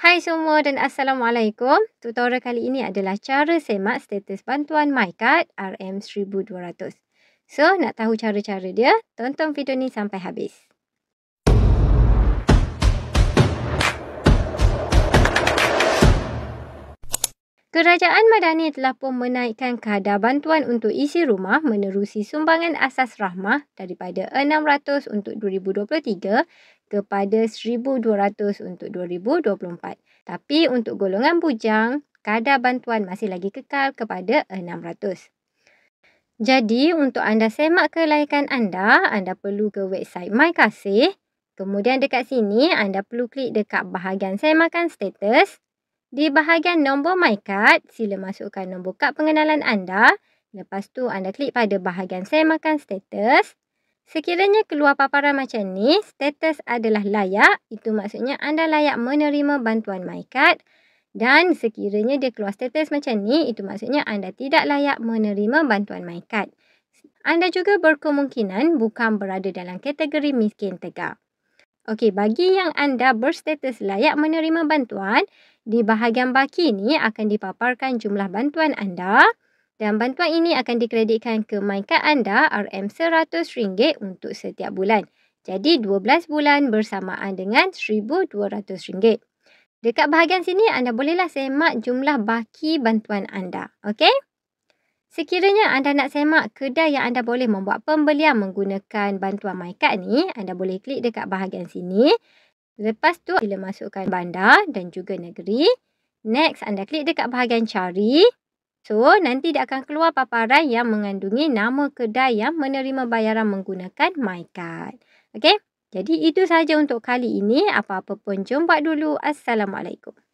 Hai semua dan Assalamualaikum. Tutorial kali ini adalah cara semak status bantuan MyCard RM1200. So, nak tahu cara-cara dia? Tonton video ni sampai habis. Kerajaan Madani telah pun menaikkan kadar bantuan untuk isi rumah menerusi sumbangan asas rahmah daripada 600 untuk 2023 kepada 1200 untuk 2024. Tapi untuk golongan bujang, kadar bantuan masih lagi kekal kepada 600. Jadi, untuk anda semak kelayakan anda, anda perlu ke website MyKasih. Kemudian dekat sini, anda perlu klik dekat bahagian semakan status. Di bahagian nombor My Card, sila masukkan nombor kad pengenalan anda. Lepas tu anda klik pada bahagian saya makan status. Sekiranya keluar paparan macam ni, status adalah layak. Itu maksudnya anda layak menerima bantuan MyCard. Dan sekiranya dia keluar status macam ni, itu maksudnya anda tidak layak menerima bantuan MyCard. Anda juga berkemungkinan bukan berada dalam kategori miskin tegak. Okey, bagi yang anda berstatus layak menerima bantuan, di bahagian baki ini akan dipaparkan jumlah bantuan anda dan bantuan ini akan dikreditkan ke MyCard anda RM100 untuk setiap bulan. Jadi 12 bulan bersamaan dengan RM1,200. Dekat bahagian sini anda bolehlah semak jumlah baki bantuan anda. Okey? Sekiranya anda nak semak kedai yang anda boleh membuat pembelian menggunakan bantuan MyCard ni, anda boleh klik dekat bahagian sini. Lepas tu, bila masukkan bandar dan juga negeri, next anda klik dekat bahagian cari. So, nanti dia akan keluar paparan yang mengandungi nama kedai yang menerima bayaran menggunakan MyCard. Okay, jadi itu sahaja untuk kali ini. Apa-apa pun, jumpa dulu. Assalamualaikum.